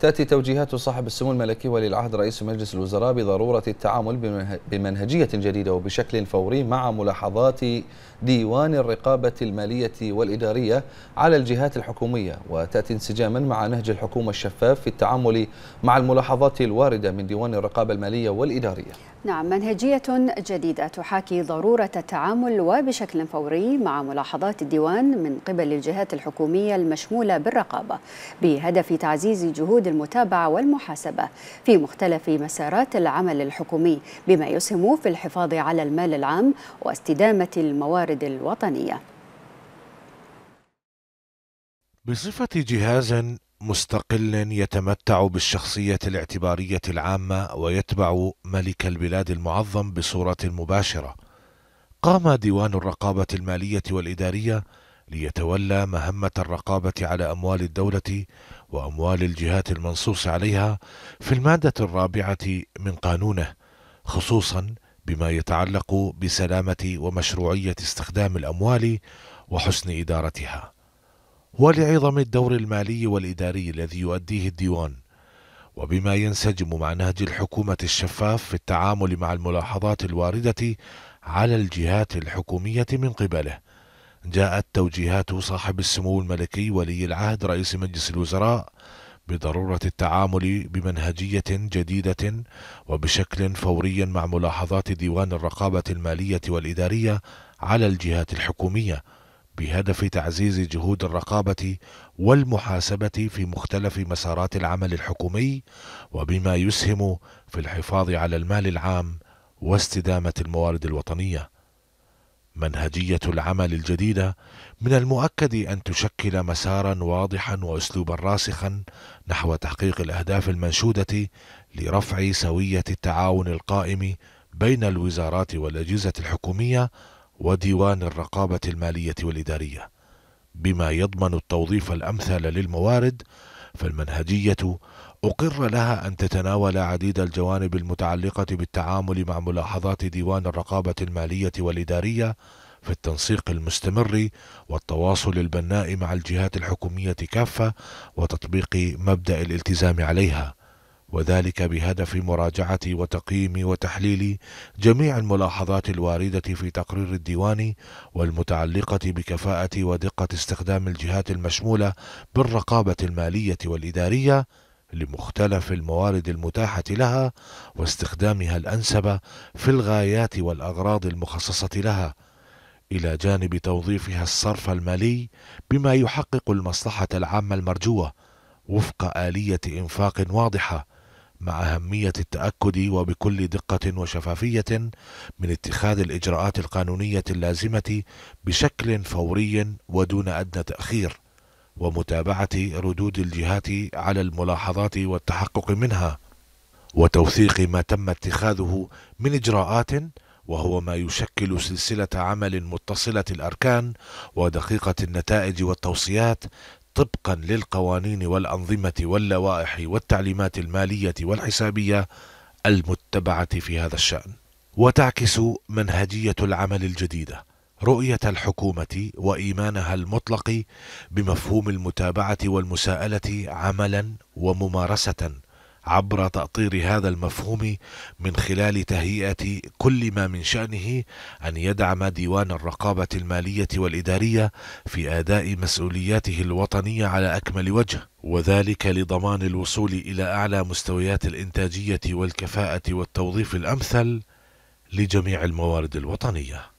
تأتي توجيهات صاحب السمو الملكي ولي العهد رئيس مجلس الوزراء بضرورة التعامل بمنهجية جديدة وبشكل فوري مع ملاحظات ديوان الرقابة المالية والإدارية على الجهات الحكومية وتأتي انسجاما مع نهج الحكومة الشفاف في التعامل مع الملاحظات الواردة من ديوان الرقابة المالية والإدارية نعم منهجية جديدة تحاكي ضرورة التعامل وبشكل فوري مع ملاحظات الديوان من قبل الجهات الحكومية المشمولة بالرقابة بهدف تعزيز جهود المتابعة والمحاسبة في مختلف مسارات العمل الحكومي بما يسهم في الحفاظ على المال العام واستدامة الموارد الوطنية. بصفة جهاز مستقل يتمتع بالشخصية الاعتبارية العامة ويتبع ملك البلاد المعظم بصورة مباشرة. قام ديوان الرقابة المالية والإدارية ليتولى مهمة الرقابة على أموال الدولة وأموال الجهات المنصوص عليها في المادة الرابعة من قانونه، خصوصًا بما يتعلق بسلامة ومشروعية استخدام الأموال وحسن إدارتها. ولعظم الدور المالي والإداري الذي يؤديه الديوان وبما ينسجم مع نهج الحكومة الشفاف في التعامل مع الملاحظات الواردة على الجهات الحكومية من قبله جاءت توجيهات صاحب السمو الملكي ولي العهد رئيس مجلس الوزراء بضرورة التعامل بمنهجية جديدة وبشكل فوري مع ملاحظات ديوان الرقابة المالية والإدارية على الجهات الحكومية بهدف تعزيز جهود الرقابة والمحاسبة في مختلف مسارات العمل الحكومي وبما يسهم في الحفاظ على المال العام واستدامة الموارد الوطنية. منهجية العمل الجديدة من المؤكد أن تشكل مسارا واضحا وأسلوبا راسخا نحو تحقيق الأهداف المنشودة لرفع سوية التعاون القائم بين الوزارات والأجهزة الحكومية وديوان الرقابة المالية والإدارية بما يضمن التوظيف الأمثل للموارد فالمنهجية أقر لها أن تتناول عديد الجوانب المتعلقة بالتعامل مع ملاحظات ديوان الرقابة المالية والإدارية في التنسيق المستمر والتواصل البناء مع الجهات الحكومية كافة وتطبيق مبدأ الالتزام عليها وذلك بهدف مراجعة وتقييم وتحليل جميع الملاحظات الواردة في تقرير الديوان والمتعلقة بكفاءة ودقة استخدام الجهات المشمولة بالرقابة المالية والإدارية لمختلف الموارد المتاحة لها واستخدامها الأنسب في الغايات والأغراض المخصصة لها إلى جانب توظيفها الصرف المالي بما يحقق المصلحة العامة المرجوة وفق آلية إنفاق واضحة مع أهمية التأكد وبكل دقة وشفافية من اتخاذ الإجراءات القانونية اللازمة بشكل فوري ودون أدنى تأخير، ومتابعة ردود الجهات على الملاحظات والتحقق منها، وتوثيق ما تم اتخاذه من إجراءات وهو ما يشكل سلسلة عمل متصلة الأركان ودقيقة النتائج والتوصيات طبقا للقوانين والأنظمة واللوائح والتعليمات المالية والحسابية المتبعة في هذا الشأن وتعكس منهجية العمل الجديدة رؤية الحكومة وإيمانها المطلق بمفهوم المتابعة والمساءلة عملا وممارسة عبر تأطير هذا المفهوم من خلال تهيئة كل ما من شأنه أن يدعم ديوان الرقابة المالية والإدارية في أداء مسؤولياته الوطنية على أكمل وجه، وذلك لضمان الوصول إلى أعلى مستويات الإنتاجية والكفاءة والتوظيف الأمثل لجميع الموارد الوطنية.